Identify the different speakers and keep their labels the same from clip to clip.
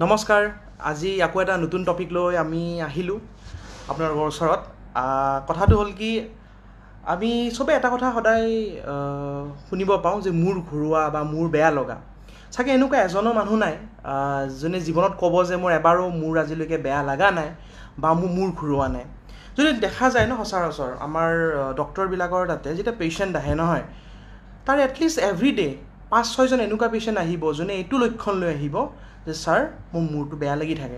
Speaker 1: নমস্কাৰ আজি আকৌ এটা নতুন টপিক লৈ আমি আহিলোঁ আপোনালোকৰ ওচৰত কথাটো হ'ল কি আমি চবেই এটা কথা সদায় শুনিব পাওঁ যে মোৰ ঘৰুৱা বা মোৰ বেয়া লগা চাগে এনেকুৱা এজনো মানুহ নাই যোনে জীৱনত ক'ব যে মোৰ এবাৰো মোৰ আজিলৈকে বেয়া লগা নাই বা মোৰ মোৰ ঘূৰোৱা নাই যদি দেখা যায় ন সচৰাচৰ আমাৰ ডক্টৰবিলাকৰ তাতে যেতিয়া পেচেণ্ট আহে নহয় তাৰে এটলিষ্ট এভৰি ডে' পাঁচ ছয়জন এনেকুৱা পেচেণ্ট আহিব যোনে এইটো লক্ষণ লৈ আহিব যে ছাৰ মোৰ মূৰটো বেয়া লাগি থাকে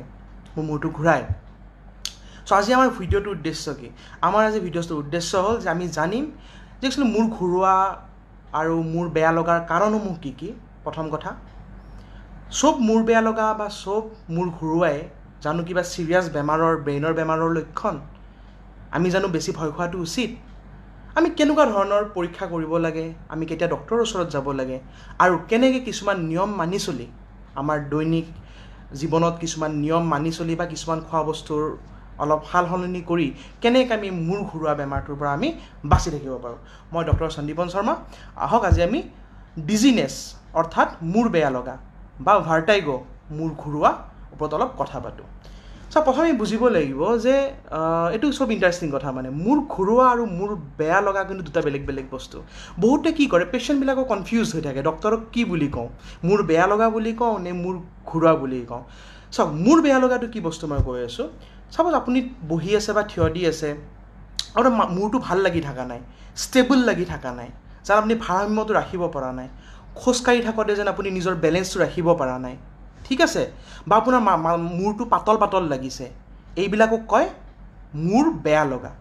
Speaker 1: মোৰ মূৰটো ঘূৰাই চ' আজি আমাৰ ভিডিঅ'টোৰ উদ্দেশ্য কি আমাৰ আজি ভিডিঅ'টোৰ উদ্দেশ্য হ'ল যে আমি জানিম যে একচুৱেলি মূৰ ঘূৰোৱা আৰু মোৰ বেয়া লগাৰ কাৰণসমূহ কি কি প্ৰথম কথা চব মূৰ বেয়া লগা বা চব মূৰ ঘূৰোৱাই জানো কিবা ছিৰিয়াছ বেমাৰৰ ব্ৰেইনৰ বেমাৰৰ লক্ষণ আমি জানো বেছি ভয় খোৱাটো উচিত আমি কেনেকুৱা ধৰণৰ পৰীক্ষা কৰিব লাগে আমি কেতিয়া ডক্টৰৰ ওচৰত যাব লাগে আৰু কেনেকৈ কিছুমান নিয়ম মানি চলি আমাৰ দৈনিক জীৱনত কিছুমান নিয়ম মানি চলি বা কিছুমান খোৱা বস্তুৰ অলপ সাল সলনি কৰি কেনেকৈ আমি মূৰ ঘূৰোৱা বেমাৰটোৰ পৰা আমি বাচি থাকিব পাৰোঁ মই ডক্টৰ সন্দীপন শৰ্মা আহক আজি আমি ডিজিনেছ অৰ্থাৎ মূৰ বেয়া লগা বা ভাৰ্টাইগ' মূৰ ঘূৰোৱা ওপৰত অলপ কথা পাতোঁ চব প্ৰথমে বুজিব লাগিব যে এইটো চব ইণ্টাৰেষ্টিং কথা মানে মোৰ ঘৰুৱা আৰু মোৰ বেয়া লগা কিন্তু দুটা বেলেগ বেলেগ বস্তু বহুতে কি কৰে পেচেণ্টবিলাকো কনফিউজ হৈ থাকে ডক্টৰক কি বুলি কওঁ মোৰ বেয়া লগা বুলি কওঁ নে মোৰ ঘৰুৱা বুলি কওঁ চাওক মোৰ বেয়া লগাটো কি বস্তু মই কৈ আছোঁ চাপ'জ আপুনি বহি আছে বা থিয় দি আছে আৰু মূৰটো ভাল লাগি থকা নাই ষ্টেবল লাগি থকা নাই যেন আপুনি ভাৰসাম্যটো ৰাখিব পৰা নাই খোজকাঢ়ি থাকোঁতে যেন আপুনি নিজৰ বেলেঞ্চটো ৰাখিব পৰা নাই ঠিক আছে বা আপোনাৰ মূৰটো পাতল পাতল লাগিছে এইবিলাকক কয় মূৰ বেয়া লগা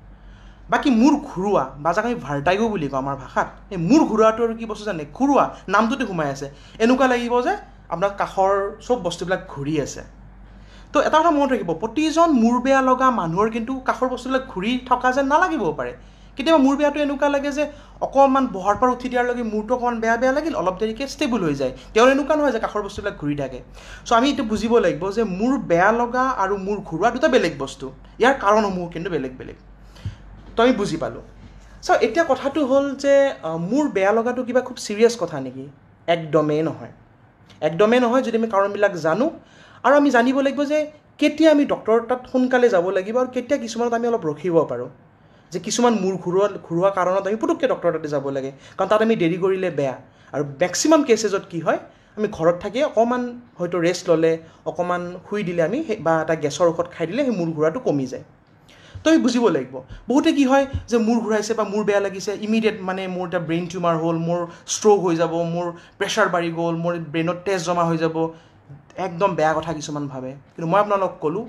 Speaker 1: বাকী মূৰ ঘূৰোৱা বা যাক আমি ভাৰ্টাইগো বুলি কওঁ আমাৰ ভাষাত এই মূৰ ঘূৰোৱাটো আৰু কি বস্তু জানে ঘূৰোৱা নামটোতে সোমাই আছে এনেকুৱা লাগিব যে আপোনাৰ কাষৰ চব বস্তুবিলাক ঘূৰি আছে তো এটা কথা মনত ৰাখিব প্ৰতিজন মূৰ বেয়া লগা মানুহৰ কিন্তু কাষৰ বস্তুবিলাক ঘূৰি থকা যেন নালাগিবও পাৰে কেতিয়াবা মোৰ বেয়াটো এনেকুৱা লাগে যে অকণমান বহাৰ পৰা উঠি দিয়াৰ লগে মূৰটো অকণমান বেয়া বেয়া লাগিল অলপ দেৰিকৈ ষ্টেবুল হৈ যায় তেওঁ এনেকুৱা নহয় যে কাষৰ বস্তুবিলাক ঘূৰি থাকে চ' আমি এইটো বুজিব লাগিব যে মোৰ বেয়া লগা আৰু মোৰ ঘূৰোৱা দুটা বেলেগ বস্তু ইয়াৰ কাৰণসমূহ কিন্তু বেলেগ বেলেগ তো আমি বুজি পালোঁ চ' এতিয়া কথাটো হ'ল যে মোৰ বেয়া লগাটো কিবা খুব ছিৰিয়াছ কথা নেকি একদমেই নহয় একদমেই নহয় যদি আমি কাৰণবিলাক জানো আৰু আমি জানিব লাগিব যে কেতিয়া আমি ডক্তৰৰ তাত সোনকালে যাব লাগিব আৰু কেতিয়া কিছুমানত আমি অলপ ৰখিব পাৰোঁ যে কিছুমান মূৰ ঘূৰোৱা ঘূৰোৱা কাৰণত আমি পুটুককৈ ডক্টৰৰ তাতে যাব লাগে কাৰণ তাত আমি দেৰি কৰিলে বেয়া আৰু মেক্সিমাম কেচেছত কি হয় আমি ঘৰত থাকি অকণমান হয়তো ৰেষ্ট ল'লে অকণমান শুই দিলে আমি বা এটা গেছৰ ঔষধ খাই দিলে সেই মূৰ ঘূৰাটো কমি যায় তো আমি বুজিব লাগিব বহুতে কি হয় যে মূৰ ঘূৰাইছে বা মোৰ বেয়া লাগিছে ইমিডিয়েট মানে মোৰ এতিয়া ব্ৰেইন টিউমাৰ হ'ল মোৰ ষ্ট্ৰ'ক হৈ যাব মোৰ প্ৰেছাৰ বাঢ়ি গ'ল মোৰ ব্ৰেইনত তেজ জমা হৈ যাব একদম বেয়া কথা কিছুমান ভাবে কিন্তু মই আপোনালোকক ক'লোঁ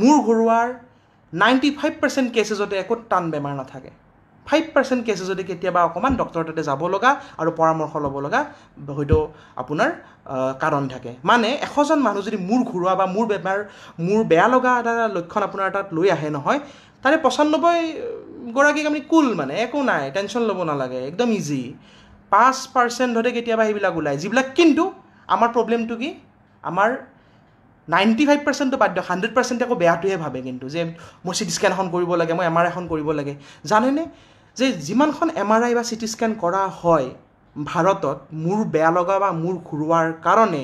Speaker 1: মূৰ ঘূৰোৱাৰ নাইণ্টি ফাইভ পাৰ্চেণ্ট কেছেছতে একো টান বেমাৰ নাথাকে ফাইভ পাৰ্চেণ্ট কেচে যদি কেতিয়াবা অকণমান ডক্তৰৰ তাতে যাব লগা আৰু পৰামৰ্শ ল'ব লগা হয়তো আপোনাৰ কাৰণ থাকে মানে এশজন মানুহ যদি মূৰ ঘূৰোৱা বা মোৰ বেমাৰ মোৰ বেয়া লগা এটা লক্ষণ আপোনাৰ তাত লৈ আহে নহয় তাৰে পঁচানব্বৈ গৰাকীক আমি কুল মানে একো নাই টেনশ্যন ল'ব নালাগে একদম ইজি পাঁচ পাৰ্চেণ্টহঁতে কেতিয়াবা সেইবিলাক ওলায় যিবিলাক কিন্তু আমাৰ প্ৰব্লেমটো কি আমাৰ নাইণ্টি ফাইভ পাৰ্চেণ্টটো বাদ দিয়ক হাণ্ড্ৰেড পাৰ্চেণ্ট আকৌ বেয়াটোহে ভাবে কিন্তু যে মই চিটি স্কেন এখন কৰিব লাগে মই এম আৰ আই এখন কৰিব লাগে জানেনে যে যিমানখন এম আৰ আই বা চিটি স্কেন কৰা হয় ভাৰতত মোৰ বেয়া লগা বা মোৰ ঘূৰোৱাৰ কাৰণে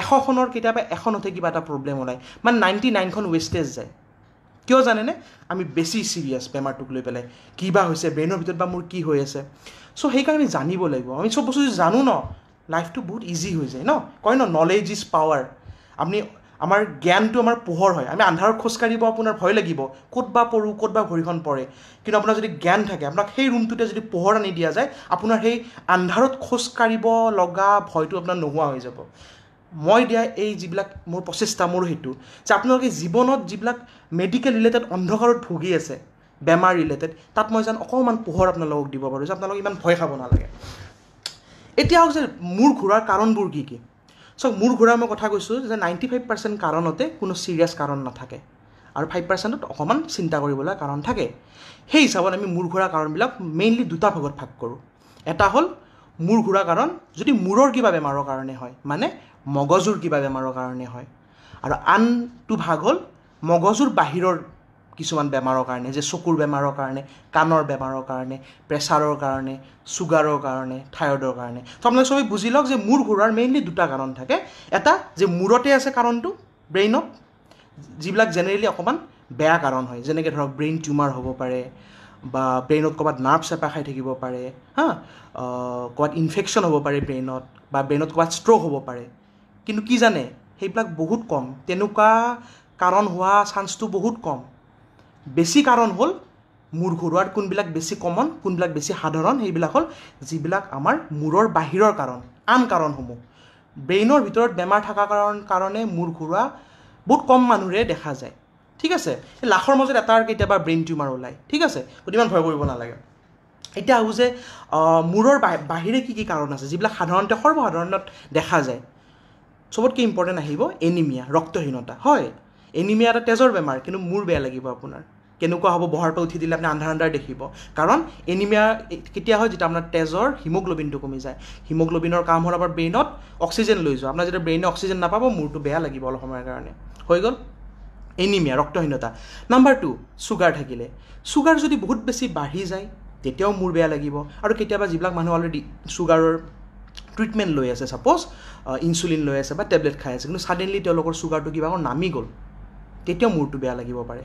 Speaker 1: এশখনৰ কেতিয়াবা এখনতে কিবা এটা প্ৰব্লেম ওলায় মানে নাইণ্টি নাইনখন ৱেষ্টেজ যায় কিয় জানেনে আমি বেছি চিৰিয়াছ বেমাৰটোক লৈ পেলাই কিবা হৈছে ব্ৰেইনৰ ভিতৰত বা মোৰ কি হৈ আছে চ' সেইকাৰণে আমি জানিব লাগিব আমি চব বস্তু জানো ন লাইফটো বহুত ইজি হৈ যায় ন কয় ন নলেজ ইজ পাৱাৰ আপুনি আমাৰ জ্ঞানটো আমাৰ পোহৰ হয় আমি আন্ধাৰ খোজকাঢ়িব আপোনাৰ ভয় লাগিব ক'ত বা পৰোঁ ক'ত বা ভৰিখন পৰে কিন্তু আপোনাৰ যদি জ্ঞান থাকে আপোনাক সেই ৰুমটোতে যদি পোহৰ আনি দিয়া যায় আপোনাৰ সেই আন্ধাৰত খোজকাঢ়িব লগা ভয়টো আপোনাৰ নোহোৱা হৈ যাব মই দিয়া এই যিবিলাক মোৰ প্ৰচেষ্টা মোৰ সেইটো যে আপোনালোকে জীৱনত যিবিলাক মেডিকেল ৰিলেটেড অন্ধকাৰত ভুগি আছে বেমাৰ ৰিলেটেড তাত মই যেন অকণমান পোহৰ আপোনালোকক দিব পাৰোঁ যে আপোনালোকে ইমান ভয় খাব নালাগে এতিয়া হওক যে মোৰ ঘূৰাৰ কাৰণবোৰ কি কি চ' মোৰ ঘূৰা মই কথা কৈছোঁ যে নাইণ্টি ফাইভ পাৰ্চেণ্ট কাৰণতে কোনো ছিৰিয়াছ কাৰণ নাথাকে আৰু ফাইভ পাৰ্চেণ্টত অকণমান চিন্তা কৰিবলৈ কাৰণ থাকে সেই হিচাপত আমি মূৰ ঘূৰা কাৰণবিলাক মেইনলি দুটা ভাগত ভাগ কৰোঁ এটা হ'ল মূৰ ঘূৰা কাৰণ যদি মূৰৰ কিবা বেমাৰৰ কাৰণে হয় মানে মগজুৰ কিবা বেমাৰৰ কাৰণে হয় আৰু আনটো ভাগ হ'ল মগজুৰ বাহিৰৰ কিছুমান বেমাৰৰ কাৰণে যে চকুৰ বেমাৰৰ কাৰণে কাণৰ বেমাৰৰ কাৰণে প্ৰেছাৰৰ কাৰণে চুগাৰৰ কাৰণে থাইৰয়ডৰ কাৰণে ত' আপোনালোকে চবেই বুজি লওক যে মূৰ ঘূৰাৰ মেইনলি দুটা কাৰণ থাকে এটা যে মূৰতে আছে কাৰণটো ব্ৰেইনত যিবিলাক জেনেৰেলি অকণমান বেয়া কাৰণ হয় যেনেকৈ ধৰক ব্ৰেইন টিউমাৰ হ'ব পাৰে বা ব্ৰেইনত ক'ৰবাত নাৰ্ভ চেপা খাই থাকিব পাৰে হা ক'ৰবাত ইনফেকশ্যন হ'ব পাৰে ব্ৰেইনত বা ব্ৰেইনত ক'ৰবাত ষ্ট্ৰ'ক হ'ব পাৰে কিন্তু কি জানে সেইবিলাক বহুত কম তেনেকুৱা কাৰণ হোৱা চান্সটো বহুত কম বেছি কাৰণ হ'ল মূৰ ঘূৰোৱাৰ কোনবিলাক বেছি কমন কোনবিলাক বেছি সাধাৰণ সেইবিলাক হ'ল যিবিলাক আমাৰ মূৰৰ বাহিৰৰ কাৰণ আন কাৰণসমূহ ব্ৰেইনৰ ভিতৰত বেমাৰ থকা কাৰণ কাৰণে মূৰ ঘূৰোৱা বহুত কম মানুহৰে দেখা যায় ঠিক আছে লাখৰ মাজত এটাৰ কেতিয়াবা ব্ৰেইন টিউমাৰ ওলায় ঠিক আছে গতিকে ইমান ভয় কৰিব নালাগে এতিয়া আহোঁ যে মূৰৰ বা বাহিৰে কি কি কাৰণ আছে যিবিলাক সাধাৰণতে সৰ্বসাধাৰণত দেখা যায় চবতকৈ ইম্পৰ্টেণ্ট আহিব এনিমিয়া ৰক্তহীনতা হয় এনিমিয়া এটা তেজৰ বেমাৰ কিন্তু মূৰ বেয়া লাগিব আপোনাৰ কেনেকুৱা হ'ব বহাৰটো উঠি দিলে আপুনি আন্ধাৰ আন্ধাৰ দেখিব কাৰণ এনিমিয়া কেতিয়া হয় যেতিয়া আপোনাৰ তেজৰ হিমগ্লবিনটো কমি যায় হিমগ্লবিনৰ কাম হ'ল আমাৰ ব্ৰেইনত অক্সিজেন লৈ যোৱা আপোনাৰ যেতিয়া ব্ৰেইনে অক্সিজেন নাপাব মূৰটো বেয়া লাগিব অলপ সময়ৰ কাৰণে হৈ গ'ল এনিমিয়া ৰক্তহীনতা নাম্বাৰ টু চুগাৰ থাকিলে চুগাৰ যদি বহুত বেছি বাঢ়ি যায় তেতিয়াও মূৰ বেয়া লাগিব আৰু কেতিয়াবা যিবিলাক মানুহ অলৰেডি চুগাৰৰ ট্ৰিটমেণ্ট লৈ আছে ছাপ'জ ইনচুলিন লৈ আছে বা টেবলেট খাই আছে কিন্তু ছাডেনলি তেওঁলোকৰ চুগাৰটো কিবা নামি গ'ল তেতিয়াও মূৰটো বেয়া লাগিব পাৰে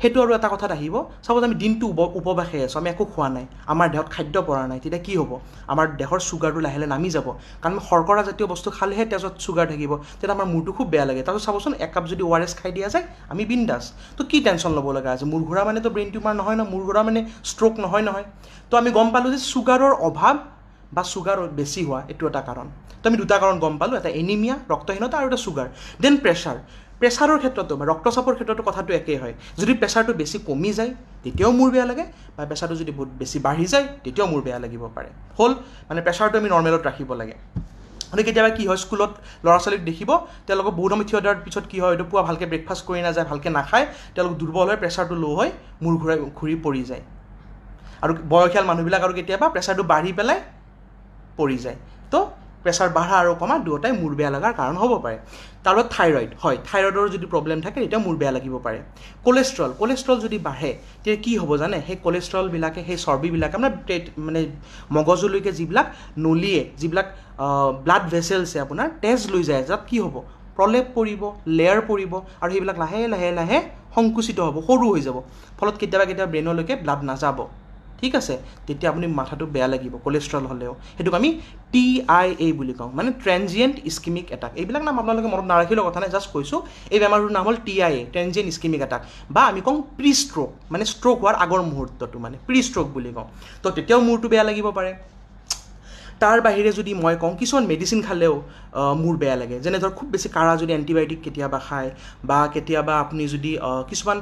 Speaker 1: সেইটো আৰু এটা কথাত আহিব চাপ'জ আমি দিনটো উপবাসে আছোঁ আমি একো খোৱা নাই আমাৰ দেহত খাদ্য পৰা নাই তেতিয়া কি হ'ব আমাৰ দেহৰ চুগাৰটো লাহে লাহে নামি যাব কাৰণ আমি শৰ্কৰাজাতীয় বস্তু খালেহে তেজত চুগাৰ থাকিব তেতিয়া আমাৰ মূৰটো খুব বেয়া লাগে তাৰপিছত চাবচোন একাপ যদি অ' আৰ এছ খাই দিয়া যায় আমি বিন্দাছ তো কি টেনশ্যন ল'ব লগা আছে মূৰ ঘূৰা মানেতো ব্ৰেইন টিউমাৰ নহয় ন মূৰ ঘূৰা মানে ষ্ট্ৰ'ক নহয় নহয় তো আমি গম পালোঁ যে চুগাৰৰ অভাৱ বা চুগাৰ বেছি হোৱা এইটো এটা কাৰণ তো আমি দুটা কাৰণ গম পালোঁ এটা এনিমিয়া ৰক্তহীনতা আৰু এটা চুগাৰ দেন প্ৰেছাৰ প্ৰেছাৰৰ ক্ষেত্ৰতো বা ৰক্তচাপৰ ক্ষেত্ৰতো কথাটো একেই হয় যদি প্ৰেছাৰটো বেছি কমি যায় তেতিয়াও মোৰ বেয়া লাগে বা প্ৰেছাৰটো যদি বহুত বেছি বাঢ়ি যায় তেতিয়াও মোৰ বেয়া লাগিব পাৰে হ'ল মানে প্ৰেছাৰটো আমি নৰ্মেলত ৰাখিব লাগে মানে কেতিয়াবা কি হয় স্কুলত ল'ৰা ছোৱালীক দেখিব তেওঁলোকক বহুত সময় থিয় দিয়াৰ পিছত কি হয় এইটো পুৱা ভালকৈ ব্ৰেকফাষ্ট কৰি নাযায় ভালকৈ নাখায় তেওঁলোক দুৰ্বল হয় প্ৰেছাৰটো ল' হয় মূৰ ঘূৰাই ঘূৰি পৰি যায় আৰু বয়সীয়াল মানুহবিলাক আৰু কেতিয়াবা প্ৰেছাৰটো বাঢ়ি পেলাই পৰি যায় তো প্ৰেছাৰ বাঢ়া আৰু কমা দুয়োটাই মূৰ বেয়া লগাৰ কাৰণ হ'ব পাৰে তাৰ লগত থাইৰয়ড হয় থাইৰয়ডৰ যদি প্ৰব্লেম থাকে তেতিয়া মূৰ বেয়া লাগিব পাৰে কলেষ্ট্ৰল কলেষ্ট্ৰল যদি বাঢ়ে তেতিয়া কি হ'ব জানে সেই কলেষ্ট্ৰলবিলাকে সেই চৰ্বিবিলাকে মানে পেট মানে মগজুলৈকে যিবিলাক নলীয়ে যিবিলাক ব্লাড ভেচেলছে আপোনাৰ তেজ লৈ যায় তাত কি হ'ব প্ৰলেপ পৰিব লেয়াৰ পৰিব আৰু সেইবিলাক লাহে লাহে লাহে সংকুচিত হ'ব সৰু হৈ যাব ফলত কেতিয়াবা কেতিয়াবা ব্ৰেইনলৈকে ব্লাড নাযাব ঠিক আছে তেতিয়া আপুনি মাথাটো বেয়া লাগিব কলেষ্ট্ৰল হ'লেও সেইটোক আমি টি আই এ বুলি কওঁ মানে ট্ৰেঞ্জিয়েণ্ট ইস্কিমিক এটাক এইবিলাক নাম আপোনালোকে মনত নাৰাখিলেও কথা নাই জাষ্ট কৈছোঁ এই বেমাৰটোৰ নাম হ'ল টি আই এ ট্ৰেঞ্জিয়েণ্ট ইস্কিমিক এটাক বা আমি কওঁ প্ৰি ষ্ট্ৰ'ক মানে ষ্ট্ৰ'ক হোৱাৰ আগৰ মুহূৰ্তটো মানে প্ৰি ষ্ট্ৰ'ক বুলি কওঁ তো তেতিয়াও মূৰটো বেয়া লাগিব পাৰে তাৰ বাহিৰে যদি মই কওঁ কিছুমান মেডিচিন খালেও মোৰ বেয়া লাগে যেনে ধৰক খুব বেছি কাঢ়া যদি এণ্টিবায়'টিক কেতিয়াবা খায় বা কেতিয়াবা আপুনি যদি কিছুমান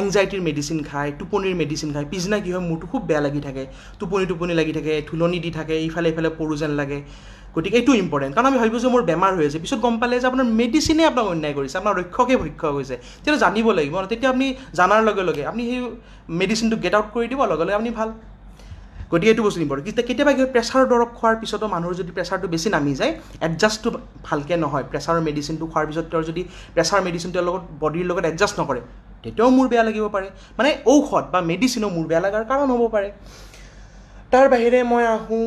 Speaker 1: এংজাইটিৰ মেডিচিন খায় টোপনিৰ মেডিচিন খায় পিছদিনা কি হয় মোৰটো খুব বেয়া লাগি থাকে টোপনি টোপনি লাগি থাকে ধুলনি দি থাকে ইফালে ইফালে পৰো যেন লাগে গতিকে এইটো ইম্পৰ্টেণ্ট কাৰণ আমি ভাবিছোঁ যে মোৰ বেমাৰ হৈ আছে পিছত গম পালে যে আপোনাৰ মেডিচিনে আপোনাক অন্যায় কৰিছে আপোনাৰ ৰক্ষকে ভক্ষ হৈছে তেতিয়া জানিব লাগিব তেতিয়া আপুনি জানাৰ লগে লগে আপুনি সেই মেডিচিনটো গেট আউট কৰি দিব লগে লগে আপুনি ভাল গতিকে এইটো বস্তু ইম্পৰ্টেণ্ট কেতিয়াবা কিবা প্ৰেছাৰৰ দৰৱ খোৱাৰ পিছতো মানুহৰ যদি প্ৰেছাৰটো বেছি নামি যায় এডজাষ্টটো ভালকৈ নহয় প্ৰেছাৰৰ মেডিচিনটো খোৱাৰ পিছত তেওঁৰ যদি প্ৰেছাৰ মেডিচিন তেওঁৰ লগত বডীৰ লগত এডজাষ্ট নকৰে তেতিয়াও মোৰ বেয়া লাগিব পাৰে মানে ঔষধ বা মেডিচিনো মোৰ বেয়া লগাৰ কাৰণ হ'ব পাৰে তাৰ বাহিৰে মই আহোঁ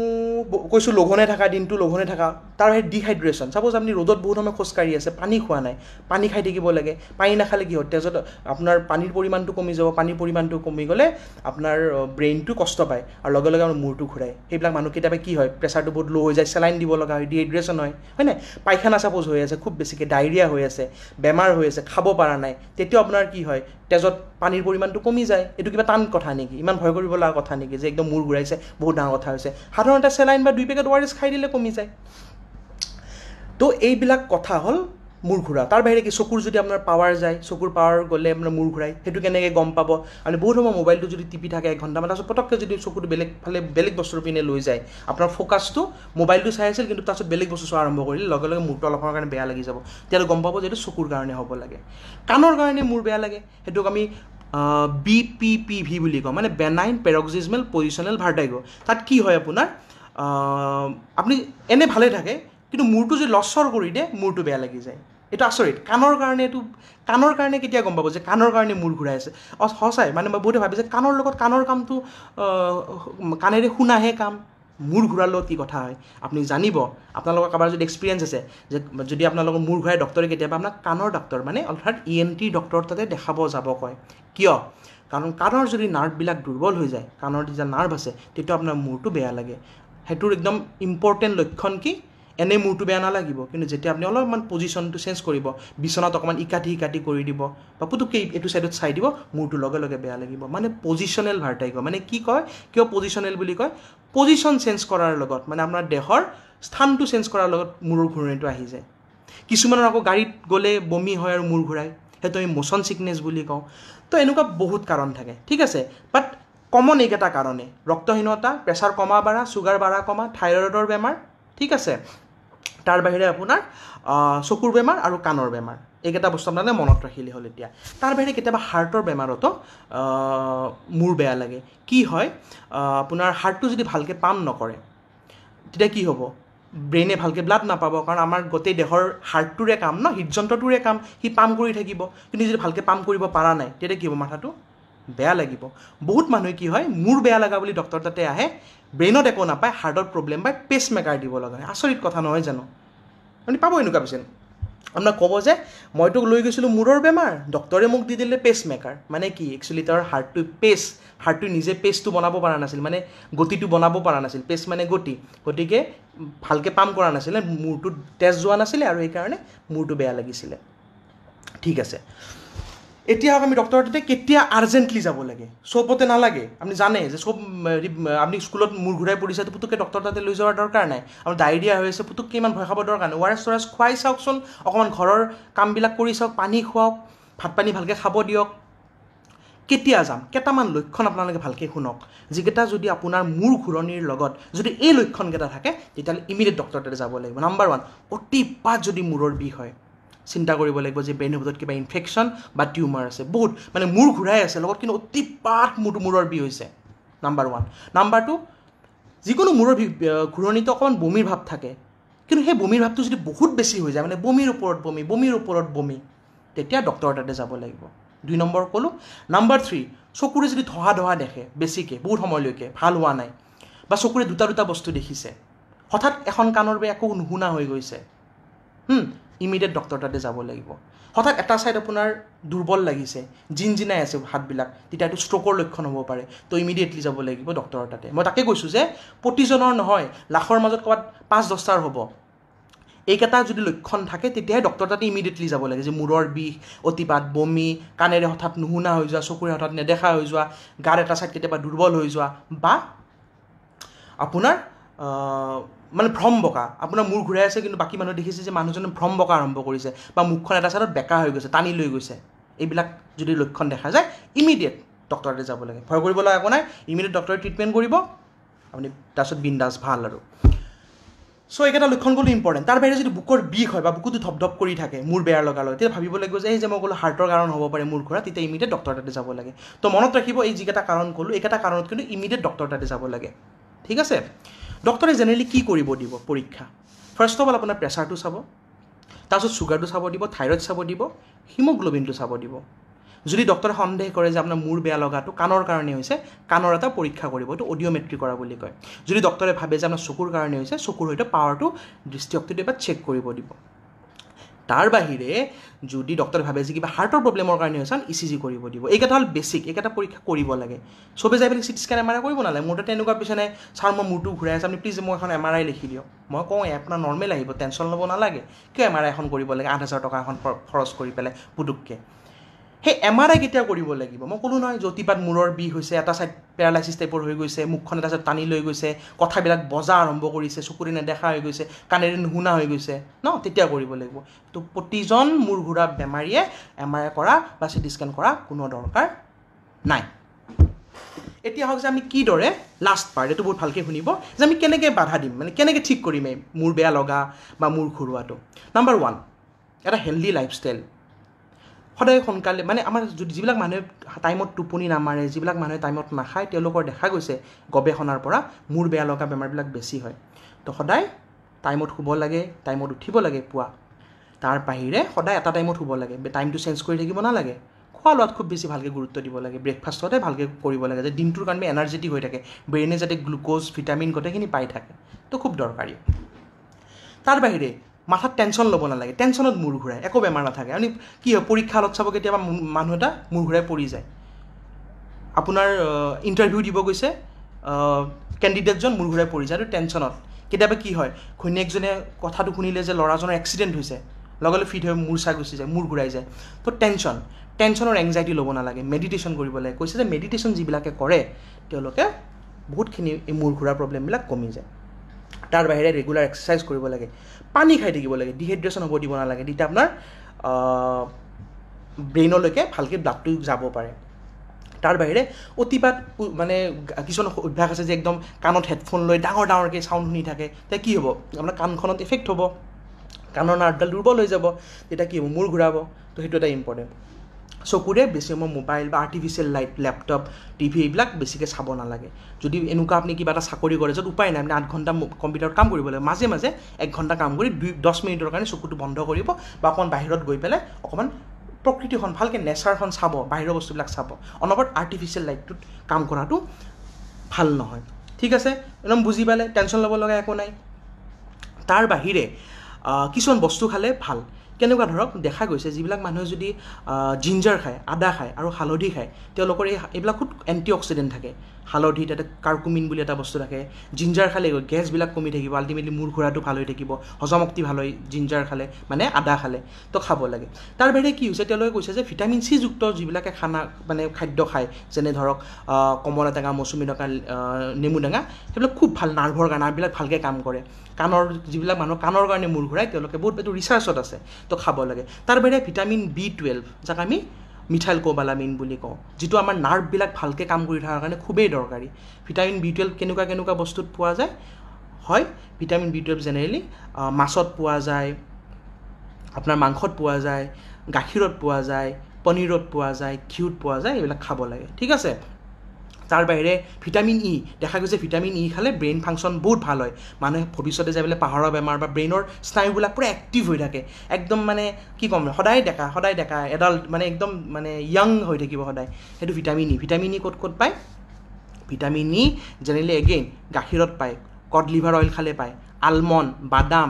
Speaker 1: কৈছোঁ লঘোণে থকা দিনটো লঘোণে থকা তাৰ সেই ডিহাইড্ৰেশ্যন চাপ'জ আপুনি ৰ'দত বহুত সময় খোজকাঢ়ি আছে পানী খোৱা নাই পানী খাই থাকিব লাগে পানী নাখালে কি হয় তেজত আপোনাৰ পানীৰ পৰিমাণটো কমি যাব পানীৰ পৰিমাণটো কমি গ'লে আপোনাৰ ব্ৰেইনটো কষ্ট পায় আৰু লগে লগে আমাৰ মূৰটো ঘূৰাই সেইবিলাক মানুহ কেতিয়াবা কি হয় প্ৰেচাৰটো বহুত ল' হৈ যায় চেলাইন দিব লগা হয় ডিহাইড্ৰেশ্যন হয় হয়নে পায়খানা চাপ'জ হৈ আছে খুব বেছিকৈ ডায়েৰিয়া হৈ আছে বেমাৰ হৈ আছে খাব পৰা নাই তেতিয়াও আপোনাৰ কি হয় তেজত পানীৰ পৰিমাণটো কমি যায় এইটো কিবা টান কথা নেকি ইমান ভয় কৰিব লগা কথা নেকি যে একদম মূৰ ঘূৰাইছে বহুত ডাঙৰ কথা হৈছে সাধাৰণতে চেলাইন বা দুই পেকেট ৱাৰ খাই দিলে কমি যায় তো এইবিলাক কথা হ'ল মূৰ ঘূৰা তাৰ বাহিৰে কি চকুৰ যদি আপোনাৰ পাৱাৰ যায় চকুৰ পাৱাৰ গ'লে আপোনাৰ মূৰ ঘূৰাই সেইটো কেনেকৈ গম পাব আৰু বহুত সময় মোবাইলটো যদি টিপি থাকে এঘণ্টামান তাৰপিছত পটককৈ যদি চকুটো বেলেগ ফালে বেলেগ বস্তুৰ পিনে লৈ যায় আপোনাৰ ফ'কাছটো মোবাইলটো চাই আছিল কিন্তু তাৰপিছত বেলেগ বস্তু চোৱা আৰম্ভ কৰিলে লগে লগে মূৰটো অলপৰ কাৰণে বেয়া লাগি যাব তেতিয়া গম পাব যে এইটো চকুৰ কাৰণে হ'ব লাগে কাণৰ কাৰণে মূৰ বেয়া লাগে সেইটোক আমি বি পি পি ভি বুলি কওঁ মানে বেনাইন পেৰক্সিজমেল পজিচনেল ভাৰ্টাইগ তাত কি হয় আপোনাৰ আপুনি এনে ভালে থাকে কিন্তু মূৰটো যদি লচৰ কৰি দিয়ে মূৰটো বেয়া লাগি যায় এইটো আচৰিত কাণৰ কাৰণে এইটো কাণৰ কাৰণে কেতিয়া গম পাব যে কাণৰ কাৰণে মূৰ ঘূৰাই আছে সঁচাই মানে মই বহুতে ভাবিছোঁ যে কাণৰ লগত কাণৰ কামটো কাণেৰে শুনাহে কাম মূৰ ঘূৰাৰ লগত কি কথা হয় আপুনি জানিব আপোনালোকৰ কাৰোবাৰ যদি এক্সপিৰিয়েঞ্চ আছে যে যদি আপোনালোকৰ মূৰ ঘূৰাই ডক্টৰে কেতিয়াবা আপোনাক কাণৰ ডক্তৰ মানে অৰ্থাৎ ই এন টি ডক্তৰ তাতে দেখাব যাব কয় কিয় কাৰণ কাণৰ যদি নাৰ্ভবিলাক দুৰ্বল হৈ যায় কাণৰ যেতিয়া নাৰ্ভ আছে তেতিয়া আপোনাৰ মূৰটো বেয়া লাগে সেইটোৰ একদম ইম্পৰ্টেণ্ট লক্ষণ কি এনে মূৰটো বেয়া নালাগিব কিন্তু যেতিয়া আপুনি অলপমান পজিশ্যনটো চেঞ্জ কৰিব বিচনাত অকণমান ইকাটি ইকাটি কৰি দিব বা পুতুককৈ এইটো ছাইডত চাই দিব মূৰটো লগে লগে বেয়া লাগিব মানে পজিশ্যনেল ভাৰ্টাইগ মানে কি কয় কিয় পজিশ্যনেল বুলি কয় পজিশ্যন চেঞ্জ কৰাৰ লগত মানে আপোনাৰ দেহৰ স্থানটো চেঞ্জ কৰাৰ লগত মূৰৰ ঘূৰণিটো আহি যায় কিছুমানৰ আকৌ গাড়ীত গ'লে বমি হয় আৰু মূৰ ঘূৰাই সেইটো আমি মোচন ছিকনেছ বুলি কওঁ তো এনেকুৱা বহুত কাৰণ থাকে ঠিক আছে বাট কমন এইকেইটা কাৰণে ৰক্তহীনতা প্ৰেছাৰ কমা বাঢ়া চুগাৰ বাঢ়া কমা থাইৰয়ডৰ বেমাৰ ঠিক আছে তাৰ বাহিৰে আপোনাৰ চকুৰ বেমাৰ আৰু কাণৰ বেমাৰ এইকেইটা বস্তু আপোনালোকে মনত ৰাখিলে হ'ল এতিয়া তাৰ বাহিৰে কেতিয়াবা হাৰ্টৰ বেমাৰতো মূৰ বেয়া লাগে কি হয় আপোনাৰ হাৰ্টটো যদি ভালকৈ পাম নকৰে তেতিয়া কি হ'ব ব্ৰেইনে ভালকৈ ব্লাড নাপাব কাৰণ আমাৰ গোটেই দেহৰ হাৰ্টটোৰে কাম ন হৃদযন্ত্ৰটোৰে কাম সি পাম কৰি থাকিব কিন্তু যদি ভালকৈ পাম কৰিব পৰা নাই তেতিয়া কি হ'ব মাথাটো বেয়া লাগিব বহুত মানুহে কি হয় মূৰ বেয়া লগা বুলি ডক্টৰ তাতে আহে ব্ৰেইনত একো নাপায় হাৰ্টৰ প্ৰব্লেম বা পেচ মেকাৰ দিব লগা হয় আচৰিত কথা নহয় জানো আপুনি পাব এনেকুৱা পেচেণ্ট আপোনাক ক'ব যে মই তোক লৈ গৈছিলোঁ মূৰৰ বেমাৰ ডক্টৰে মোক দি দিলে পেচ মেকাৰ মানে কি একচুৱেলি তাৰ হাৰ্টটো পেচ হাৰ্টটো নিজে পেচটো বনাব পৰা নাছিল মানে গতিটো বনাব পৰা নাছিল পেচ মানে গতি গতিকে ভালকৈ পাম কৰা নাছিলে মূৰটো তেজ যোৱা নাছিলে আৰু সেইকাৰণে মূৰটো বেয়া লাগিছিলে ঠিক আছে এতিয়া আমি ডক্টৰ তাতে কেতিয়া আৰ্জেণ্টলি যাব লাগে চবতে নালাগে আপুনি জানে যে চব আপুনি স্কুলত মূৰ ঘূৰাই পৰিছে তো পুতুককৈ ডক্টৰ তাতে লৈ যোৱাৰ দৰকাৰ নাই আৰু ডায়েৰিয়া হৈ আছে পুতুককৈ ইমান ভয় খাব দৰকাৰ নাই ৱাৰ এছ চৰাছ খুৱাই চাওকচোন অকণমান ঘৰৰ কামবিলাক কৰি চাওক পানী খুৱাওক ভাত পানী ভালকৈ খাব দিয়ক কেতিয়া যাম কেইটামান লক্ষণ আপোনালোকে ভালকৈ শুনক যিকেইটা যদি আপোনাৰ মূৰ ঘূৰণিৰ লগত যদি এই লক্ষণকেইটা থাকে তেতিয়াহ'লে ইমিডিয়েট ডক্টৰ তাতে যাব লাগিব নাম্বাৰ ওৱান অতিপাত যদি মূৰৰ বিষ হয় চিন্তা কৰিব লাগিব যে ব্ৰেইন হেবিটত কিবা ইনফেকশ্যন বা টিউমাৰ আছে বহুত মানে মূৰ ঘূৰাই আছে লগত কিন্তু অতি পাঠ মূৰ মূৰৰ বিষ হৈছে নাম্বাৰ ওৱান নাম্বাৰ টু যিকোনো মূৰৰ ঘূৰণিটো অকণমান বমিৰ ভাৱ থাকে কিন্তু সেই বমিৰ ভাৱটো যদি বহুত বেছি হৈ যায় মানে বমিৰ ওপৰত বমি বমিৰ ওপৰত বমি তেতিয়া ডক্টৰৰ তাতে যাব লাগিব দুই নম্বৰ ক'লোঁ নাম্বাৰ থ্ৰী চকুৰে যদি ধহা ধহা দেখে বেছিকৈ বহুত সময়লৈকে ভাল হোৱা নাই বা চকুৰে দুটা দুটা বস্তু দেখিছে হঠাৎ এখন কাণৰ বাবে একো নুশুনা হৈ গৈছে ইমিডিয়েট ডক্তৰ তাতে যাব লাগিব হঠাৎ এটা ছাইড আপোনাৰ দুৰ্বল লাগিছে জিন জিনাই আছে হাতবিলাক তেতিয়া এইটো ষ্ট্ৰকৰ লক্ষণ হ'ব পাৰে তো ইমিডিয়েটলি যাব লাগিব ডক্তৰৰ তাতে মই তাকে কৈছোঁ যে প্ৰতিজনৰ নহয় লাখৰ মাজত ক'ৰবাত পাঁচ দহটাৰ হ'ব এইকেইটা যদি লক্ষণ থাকে তেতিয়াহে ডক্তৰ তাতে ইমিডিয়েটলি যাব লাগে যে মূৰৰ বিষ অতিপাত বমি কাণেৰে হঠাৎ নুশুনা হৈ যোৱা চকুৰে হঠাৎ নেদেখা হৈ যোৱা গাৰ এটা ছাইড কেতিয়াবা দুৰ্বল হৈ যোৱা বা আপোনাৰ মানে ভ্ৰম বকা আপোনাৰ মূৰ ঘূৰাই আছে কিন্তু বাকী মানুহে দেখিছে যে মানুহজনে ভ্ৰম বকা আৰম্ভ কৰিছে বা মুখখন এটা ছাইডত বেকা হৈ গৈছে টানি লৈ গৈছে এইবিলাক যদি লক্ষণ দেখা যায় ইমিডিয়েট ডক্তৰতে যাব লাগে ভয় কৰিব লগা একো নাই ইমিডিয়েট ডক্টৰে ট্ৰিটমেণ্ট কৰিব আপুনি তাৰপিছত বিন্দাজ ভাল আৰু চ' এইকেইটা লক্ষণ গ'লো ইম্পৰ্টেণ্ট তাৰ বাহিৰে যদি বুকৰ বিষ হয় বা বুকুটো ধপধপ কৰি থাকে মূৰ বেয়া লগা লয় তেতিয়া ভাবিব লাগিব যে এই যে মই ক'লো হাৰ্টৰ কাৰণ হ'ব পাৰে মূৰ ঘূৰা তেতিয়া ইমিডিয়েট ডক্টৰ তাতে যাব লাগে তো মনত ৰাখিব এই যিকেইটা কাৰণ ক'লোঁ এইকেইটা কাৰণত কিন্তু ইমিডিয়েট ডক্টৰ তাতে যাব লাগে ঠিক আছে ডক্টৰে জেনেৰেলি কি কৰিব দিব পৰীক্ষা ফাৰ্ষ্ট অফ অল আপোনাৰ প্ৰেছাৰটো চাব তাৰপিছত চুগাৰটো চাব দিব থাইৰইড চাব দিব হিমগ্ল'বিনটো চাব দিব যদি ডক্টৰে সন্দেহ কৰে যে আপোনাৰ মূৰ বেয়া লগাটো কাণৰ কাৰণে হৈছে কাণৰ এটা পৰীক্ষা কৰিব এইটো অডিঅ'মেট্ৰি কৰা বুলি কয় যদি ডক্টৰে ভাবে যে আপোনাৰ চকুৰ কাৰণে হৈছে চকুৰ সৈতে পাৱাৰটো দৃষ্টিশক্তিটো এবাৰ চেক কৰিব দিব তাৰ বাহিৰে যদি ডক্টৰে ভাবে যে কিবা হাৰ্টৰ প্ৰব্লেমৰ কাৰণে হৈছে ই চি জি কৰিব দিব এইকেইটা হ'ল বেছিক এইকেইটা পৰীক্ষা কৰিব লাগে চবে যাই পেলাই CT scan M R I কৰিব নালাগে মোৰ তাতে পিছে নাই ছাৰ মই মূৰটো ঘূৰাই আছে আপুনি প্লিজ মই এখন এম আৰ আই লিখি দিয়ক মই কওঁ আপোনাৰ নৰ্মেল আহিব টেনশ্যন ল'ব নালাগে কিয় এম আৰ আই এখন কৰিব লাগে আঠ হাজাৰ টকা এখন খৰচ কৰি পেলাই পুটুককৈ সেই এম আৰ আই কেতিয়া কৰিব লাগিব মই ক'লো নহয় যতিপাত মূৰৰ বিষ হৈছে এটা ছাইড পেৰালাইচিছ টাইপৰ হৈ গৈছে মুখখন এটা ছাইড টানি লৈ গৈছে কথাবিলাক বজা আৰম্ভ কৰিছে চকুৰে নেদেখা হৈ গৈছে কাণেৰে নুশুনা হৈ গৈছে ন তেতিয়া কৰিব লাগিব তো প্ৰতিজন মূৰ ঘূৰা বেমাৰীয়ে এম আৰ আই কৰা বা চিটি স্কেন কৰা কোনো দৰকাৰ নাই এতিয়া হওক যে আমি কিদৰে লাষ্ট পাৰ্ট এইটো বহুত ভালকৈ শুনিব যে আমি কেনেকৈ বাধা দিম মানে কেনেকৈ ঠিক কৰিম এই মূৰ বেয়া লগা বা মূৰ ঘূৰোৱাটো নাম্বাৰ ওৱান এটা হেল্ডি লাইফষ্টাইল সদায় সোনকালে মানে আমাৰ যিবিলাক মানুহে টাইমত টোপনি নামাৰে যিবিলাক মানুহে টাইমত নাখায় তেওঁলোকৰ দেখা গৈছে গৱেষণাৰ পৰা মূৰ বেয়া লগা বেমাৰবিলাক বেছি হয় তো সদায় টাইমত শুব লাগে টাইমত উঠিব লাগে পুৱা তাৰ বাহিৰে সদায় এটা টাইমত শুব লাগে টাইমটো চেঞ্জ কৰি থাকিব নালাগে খোৱা লোৱাত খুব বেছি ভালকৈ গুৰুত্ব দিব লাগে ব্ৰেকফাষ্টতে ভালকৈ কৰিব লাগে যে দিনটোৰ কাৰণে এনাৰ্জেটিক হৈ থাকে ব্ৰেইনে যাতে গ্লুক'জ ভিটামিন গোটেইখিনি পাই থাকে তো খুব দৰকাৰী তাৰ বাহিৰে মাথাত টেনশ্যন ল'ব নালাগে টেনশ্যনত মূৰ ঘূৰাই একো বেমাৰ নাথাকে আপুনি কি হয় পৰীক্ষা অলপ চাব কেতিয়াবা মানুহ এটা মূৰ ঘূৰাই পৰি যায় আপোনাৰ ইণ্টাৰভিউ দিব গৈছে কেণ্ডিডেটজন মূৰ ঘূৰাই পৰি যায় আৰু টেনশ্যনত কেতিয়াবা কি হয় ঘৈণীয়েকজনে কথাটো শুনিলে যে ল'ৰাজনৰ এক্সিডেণ্ট হৈছে লগে লগে ফিট হৈ মূৰ চাই গুচি যায় মূৰ ঘূৰাই যায় তো টেনশ্যন টেনশ্যনৰ এংজাইটি ল'ব নালাগে মেডিটেশ্যন কৰিব লাগে কৈছে যে মেডিটেশ্যন যিবিলাকে কৰে তেওঁলোকে বহুতখিনি এই মূৰ ঘূৰাৰ প্ৰব্লেমবিলাক কমি যায় তাৰ বাহিৰে ৰেগুলাৰ এক্সাৰচাইজ কৰিব লাগে পানী খাই থাকিব লাগে ডিহাইড্ৰেশ্যন হ'ব দিব নালাগে তেতিয়া আপোনাৰ ব্ৰেইনলৈকে ভালকৈ ব্লাডটো যাব পাৰে তাৰ বাহিৰে অতিপাত মানে কিছুমান অভ্যাস আছে যে একদম কাণত হেডফোন লৈ ডাঙৰ ডাঙৰকৈ চাউণ্ড শুনি থাকে তেতিয়া কি হ'ব আপোনাৰ কাণখনত এফেক্ট হ'ব কাণৰ নাৰ্ডাল দুৰ্বল হৈ যাব তেতিয়া কি হ'ব মূৰ ঘূৰাব ত' সেইটো এটা ইম্পৰ্টেণ্ট চকুৰে বেছি সময় মোবাইল বা আৰ্টিফিচিয়েল লাইট লেপটপ টিভি এইবিলাক বেছিকৈ চাব নালাগে যদি এনেকুৱা আপুনি কিবা এটা চাকৰি কৰে য'ত উপায় নাই আপুনি আঠ ঘণ্টা কম্পিউটাৰত কাম কৰিব লাগে মাজে মাজে এক ঘণ্টা কাম কৰি দুই দহ মিনিটৰ কাৰণে চকুটো বন্ধ কৰিব বা অকণমান বাহিৰত গৈ পেলাই অকণমান প্ৰকৃতিখন ভালকৈ নেচাৰখন চাব বাহিৰৰ বস্তুবিলাক চাব অনবৰত আৰ্টিফিচিয়েল লাইটটোত কাম কৰাটো ভাল নহয় ঠিক আছে একদম বুজি পালে টেনশ্যন ল'ব লগা একো নাই তাৰ বাহিৰে কিছুমান বস্তু খালে ভাল কেনেকুৱা ধৰক দেখা গৈছে যিবিলাক মানুহে যদি জিঞ্জাৰ খায় আদা খায় আৰু হালধি খায় তেওঁলোকৰ এই এইবিলাক খুব এণ্টি অক্সিডেণ্ট থাকে হালধি তাতে কাৰকুমিন বুলি এটা বস্তু থাকে জিঞ্জাৰ খালে গেছবিলাক কমি থাকিব আল্টিমেটলি মূৰ ঘূৰাটো ভাল হৈ থাকিব হজমক্তি ভাল হয় জিঞ্জাৰ খালে মানে আদা খালে তো খাব লাগে তাৰ বাহিৰে কি হৈছে তেওঁলোকে কৈছে যে ভিটামিন চি যুক্ত যিবিলাকে খানা মানে খাদ্য খায় যেনে ধৰক কমলা টেঙা মৌচুমী টেঙা নেমু টেঙা সেইবিলাক খুব ভাল নাৰ্ভৰ কাৰণে নাৰ্ভবিলাক ভালকৈ কাম কৰে কাণৰ যিবিলাক মানুহৰ কাণৰ কাৰণে মূৰ ঘূৰাই তেওঁলোকে বহুত এইটো ৰিচাৰ্চত আছে তো খাব লাগে তাৰ বাহিৰে ভিটামিন বি টুৱেলভ যাক আমি মিঠাইল কোবালামিন বুলি কওঁ যিটো আমাৰ নাৰ্ভবিলাক ভালকৈ কাম কৰি থকাৰ কাৰণে খুবেই দৰকাৰী ভিটামিন বি টুৱেলভ কেনেকুৱা কেনেকুৱা বস্তুত পোৱা যায় হয় ভিটামিন বি টুৱেলভ জেনেৰেলি মাছত পোৱা যায় আপোনাৰ মাংসত পোৱা যায় গাখীৰত পোৱা যায় পনীৰত পোৱা যায় ঘিউত পোৱা যায় এইবিলাক খাব লাগে ঠিক আছে তাৰ বাহিৰে ভিটামিন ই দেখা গৈছে ভিটামিন ই খালে ব্ৰেইন ফাংচন বহুত ভাল হয় মানুহে ভৱিষ্যতে যাই পেলাই পাহাৰৰ বেমাৰ বা ব্ৰেইনৰ স্নায়ুবিলাক পূৰা এক্টিভ হৈ থাকে একদম মানে কি ক'ম সদায় ডেকা সদায় ডেকা এডাল্ট মানে একদম মানে ইয়ং হৈ থাকিব সদায় সেইটো ভিটামিন ই ভিটামিন ই ক'ত ক'ত পায় ভিটামিন ই জেনেৰেলি এগেইন গাখীৰত পায় কড লিভাৰ অইল খালে পায় আলমণ্ড বাদাম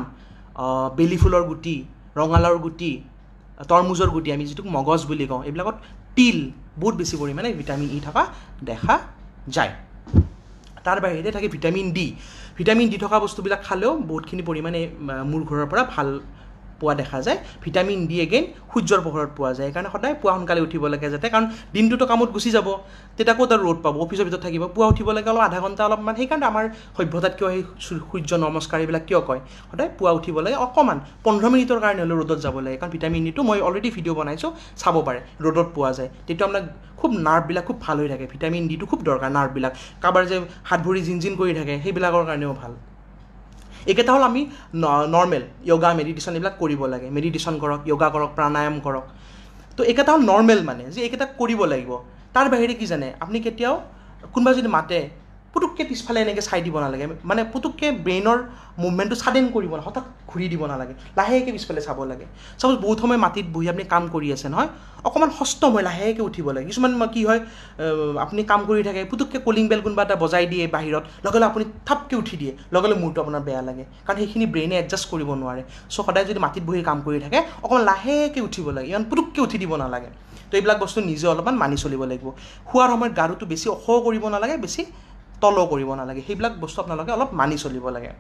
Speaker 1: বেলিফুলৰ গুটি ৰঙালাওৰ গুটি তৰমুজৰ গুটি আমি যিটোক মগজ বুলি কওঁ এইবিলাকত তিল বহুত বেছি পৰিমাণে ভিটামিন ই থকা দেখা যায় তাৰ বাহিৰে থাকে ভিটামিন ডি ভিটামিন ডি থকা বস্তুবিলাক খালেও বহুতখিনি পৰিমাণে মোৰ ঘৰৰ পৰা ভাল পোৱা দেখা যায় ভিটামিন ডি এগেইন সূৰ্যৰ পোহৰত পোৱা যায় সেইকাৰণে সদায় পুৱা সোনকালে উঠিব লাগে যাতে কাৰণ দিনটোতো কামত গুচি যাব তেতিয়া ক'ত আৰু ৰ'দ পাব অফিচৰ ভিতৰত থাকিব পুৱা উঠিব লাগে অলপ আধা ঘণ্টা অলপমান সেইকাৰণে আমাৰ সভ্যতাত কিয় সেই সূৰ্য নমস্কাৰ এইবিলাক কিয় কয় সদায় পুৱা উঠিব লাগে অকণমান পোন্ধৰ মিনিটৰ কাৰণে হ'লেও ৰ'দত যাব লাগে কাৰণ ভিটামিন ডিটো মই অলৰেডি ভিডিঅ' বনাইছোঁ চাব পাৰে ৰ'দত পোৱা যায় তেতিয়া আপোনাৰ খুব নাৰ্ভবিলাক খুব ভাল হৈ থাকে ভিটামিন ডিটো খুব দৰকাৰ নাৰ্ভবিলাক কাৰোবাৰ যে হাত ভৰি জিন জিন কৰি থাকে সেইবিলাকৰ কাৰণেও ভাল এইকেইটা হ'ল আমি নৰ্মেল য়োগা মেডিটেশ্যন এইবিলাক কৰিব লাগে মেডিটেশ্যন কৰক য়োগা কৰক প্ৰাণায়াম কৰক তো এইকেইটা হ'ল নৰ্মেল মানে যে এইকেইটা কৰিব লাগিব তাৰ বাহিৰে কি জানে আপুনি কেতিয়াও কোনোবা যদি মাতে পুটুককৈ পিছফালে এনেকৈ চাই দিব নালাগে মানে পুটুককৈ ব্ৰেইনৰ মুভমেণ্টটো ছাডেন কৰিব নালাগে হঠাৎ ঘূৰি দিব নালাগে লাহেকৈ পিছফালে চাব লাগে চাপ'জ বহুত সময় মাটিত বহি আপুনি কাম কৰি আছে নহয় অকণমান সষ্টম হয় লাহেকৈ উঠিব লাগে কিছুমান কি হয় আপুনি কাম কৰি থাকে পুটুককৈ কলিং বেল কোনোবা এটা বজাই দিয়ে বাহিৰত লগে লগে আপুনি থাপকৈ উঠি দিয়ে লগে লগে মূৰটো আপোনাৰ বেয়া লাগে কাৰণ সেইখিনি ব্ৰেইনে এডজাষ্ট কৰিব নোৱাৰে চ' সদায় যদি মাটিত বহি কাম কৰি থাকে অকণমান লাহেকৈ উঠিব লাগে ইমান পুটুককৈ উঠি দিব নালাগে তো এইবিলাক বস্তু নিজে অলপমান মানি চলিব লাগিব শোৱাৰ সময়ত গাৰুটো বেছি অসহ কৰিব নালাগে বেছি তলো কৰিব নালাগে সেইবিলাক বস্তু আপোনালোকে অলপ মানি চলিব লাগে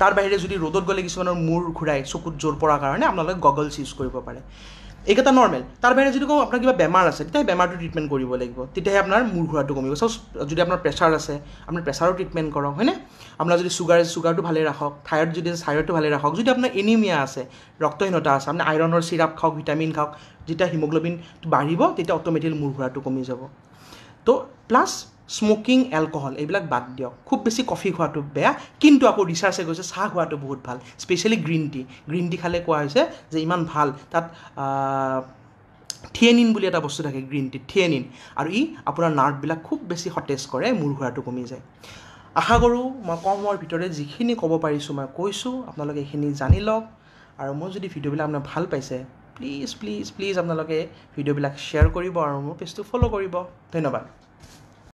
Speaker 1: তাৰ বাহিৰে যদি ৰ'দত গ'লে কিছুমানৰ মূৰ ঘূৰাই চকুত জোৰ পৰাৰ কাৰণে আপোনালোকে গগলছ ইউজ কৰিব পাৰে এইকেইটা নৰ্মেল তাৰ বাহিৰে যদি কওঁ আপোনাৰ কিবা বেমাৰ আছে তেতিয়া বেমাৰটো ট্ৰিটমেণ্ট কৰিব লাগিব তেতিয়াহে আপোনাৰ মূৰ ঘূৰাটো কমিব চ' যদি আপোনাৰ প্ৰেছাৰ আছে আপুনি প্ৰেছাৰো ট্ৰিটমেণ্ট কৰক হয়নে আপোনাৰ যদি চুগাৰ আছে চুগাৰটো ভালে ৰাখক থাইৰয়ড যদি আছে থাইৰয়ডটো ভালে ৰাখক যদি আপোনাৰ এনিমিয়া আছে ৰক্তহীনতা আছে আপুনি আইৰণৰ চিৰাপ খাওক ভিটামিন খাওক যেতিয়া হিমগ্ল'বিনটো বাঢ়িব তেতিয়া অট'মেটিক মূৰ ঘূৰাটো কমি যাব তো প্লাছ স্মকিং এলকহল এইবিলাক বাদ দিয়ক খুব বেছি কফি খোৱাটো বেয়া কিন্তু আকৌ ৰিচাৰ্চে কৈছে চাহ খোৱাটো বহুত ভাল specially green tea green tea খালে কোৱা হৈছে যে ইমান ভাল তাত থিয়েনিন বুলি এটা বস্তু থাকে গ্ৰীণ টি থিয়েনিন আৰু ই আপোনাৰ নাৰ্ভবিলাক খুব বেছি সতেজ কৰে মূৰ ঘূৰাটো কমি যায় আশা কৰোঁ মই কম সময়ৰ ভিতৰতে যিখিনি ক'ব পাৰিছোঁ মই কৈছোঁ আপোনালোকে এইখিনি জানি লওক আৰু মোৰ যদি ভিডিঅ'বিলাক আপোনাৰ ভাল পাইছে প্লিজ প্লিজ প্লিজ আপোনালোকে ভিডিঅ'বিলাক শ্বেয়াৰ কৰিব আৰু মোৰ পেজটো ফ'ল' কৰিব ধন্যবাদ